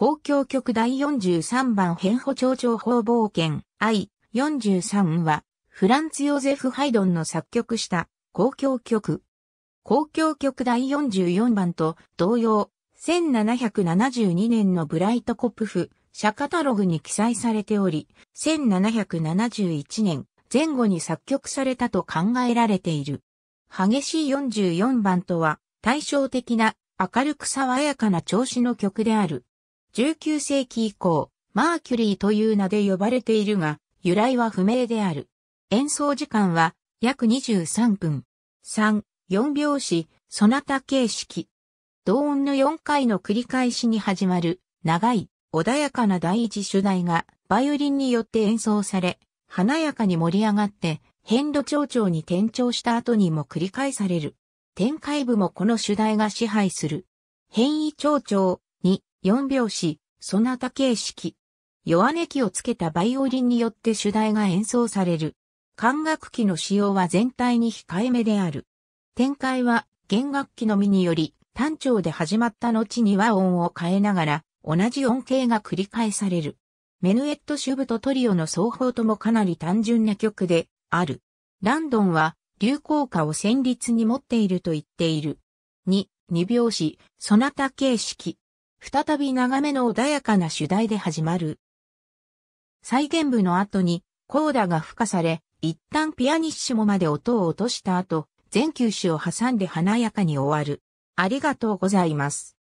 公共曲第43番変歩長長方冒険 I43 は、フランツ・ヨゼフ・ハイドンの作曲した公共曲。公共曲第44番と同様、1772年のブライトコップフ、社カタログに記載されており、1771年前後に作曲されたと考えられている。激しい44番とは、対照的な明るく爽やかな調子の曲である。19世紀以降、マーキュリーという名で呼ばれているが、由来は不明である。演奏時間は約23分。3、4拍子、そなた形式。同音の4回の繰り返しに始まる、長い、穏やかな第一主題が、バイオリンによって演奏され、華やかに盛り上がって、変度長々に転調した後にも繰り返される。展開部もこの主題が支配する。変異長々、4拍子、そなた形式。弱音器をつけたバイオリンによって主題が演奏される。管楽器の使用は全体に控えめである。展開は弦楽器のみにより単調で始まった後には音を変えながら同じ音形が繰り返される。メヌエットシュブとトリオの双方ともかなり単純な曲である。ランドンは流行歌を旋律に持っていると言っている。2、二拍子、そなた形式。再び長めの穏やかな主題で始まる。再現部の後に、コーダが付加され、一旦ピアニッシモまで音を落とした後、全球種を挟んで華やかに終わる。ありがとうございます。